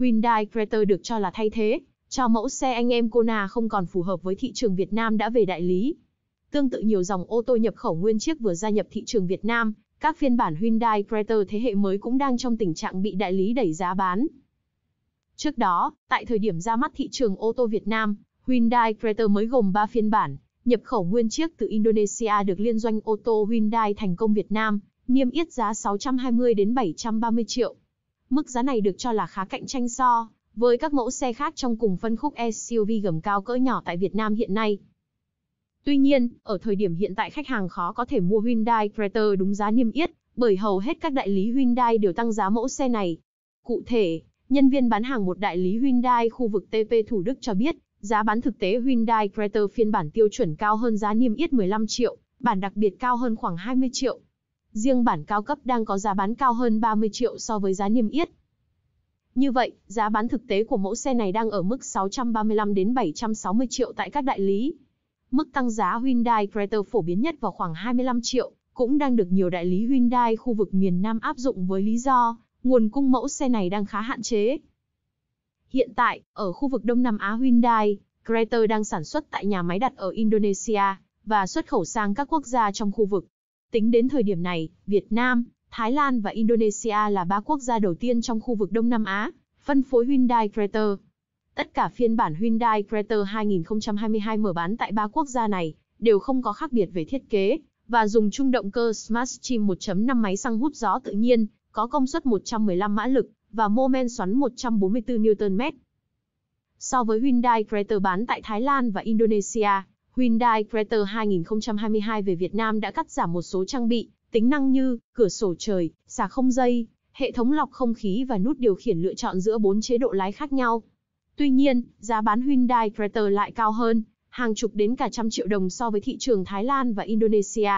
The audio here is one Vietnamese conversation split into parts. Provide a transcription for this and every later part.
Hyundai Creta được cho là thay thế, cho mẫu xe anh em Kona không còn phù hợp với thị trường Việt Nam đã về đại lý. Tương tự nhiều dòng ô tô nhập khẩu nguyên chiếc vừa gia nhập thị trường Việt Nam, các phiên bản Hyundai Creta thế hệ mới cũng đang trong tình trạng bị đại lý đẩy giá bán. Trước đó, tại thời điểm ra mắt thị trường ô tô Việt Nam, Hyundai Creta mới gồm 3 phiên bản, nhập khẩu nguyên chiếc từ Indonesia được liên doanh ô tô Hyundai thành công Việt Nam, niêm yết giá 620 đến 730 triệu. Mức giá này được cho là khá cạnh tranh so với các mẫu xe khác trong cùng phân khúc SUV gầm cao cỡ nhỏ tại Việt Nam hiện nay. Tuy nhiên, ở thời điểm hiện tại khách hàng khó có thể mua Hyundai Creta đúng giá niêm yết, bởi hầu hết các đại lý Hyundai đều tăng giá mẫu xe này. Cụ thể, nhân viên bán hàng một đại lý Hyundai khu vực TP Thủ Đức cho biết, giá bán thực tế Hyundai Creta phiên bản tiêu chuẩn cao hơn giá niêm yết 15 triệu, bản đặc biệt cao hơn khoảng 20 triệu riêng bản cao cấp đang có giá bán cao hơn 30 triệu so với giá niêm yết. Như vậy, giá bán thực tế của mẫu xe này đang ở mức 635 đến 760 triệu tại các đại lý. Mức tăng giá Hyundai Creta phổ biến nhất vào khoảng 25 triệu, cũng đang được nhiều đại lý Hyundai khu vực miền Nam áp dụng với lý do nguồn cung mẫu xe này đang khá hạn chế. Hiện tại, ở khu vực Đông Nam Á Hyundai, Creta đang sản xuất tại nhà máy đặt ở Indonesia và xuất khẩu sang các quốc gia trong khu vực. Tính đến thời điểm này, Việt Nam, Thái Lan và Indonesia là ba quốc gia đầu tiên trong khu vực Đông Nam Á phân phối Hyundai Creta. Tất cả phiên bản Hyundai Creta 2022 mở bán tại ba quốc gia này đều không có khác biệt về thiết kế và dùng chung động cơ Smart Stream 1.5 máy xăng hút gió tự nhiên, có công suất 115 mã lực và mô men xoắn 144 Nm. So với Hyundai Creta bán tại Thái Lan và Indonesia, Hyundai Creta 2022 về Việt Nam đã cắt giảm một số trang bị, tính năng như cửa sổ trời, xà không dây, hệ thống lọc không khí và nút điều khiển lựa chọn giữa bốn chế độ lái khác nhau. Tuy nhiên, giá bán Hyundai Creta lại cao hơn, hàng chục đến cả trăm triệu đồng so với thị trường Thái Lan và Indonesia.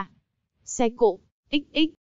Xe cộ XX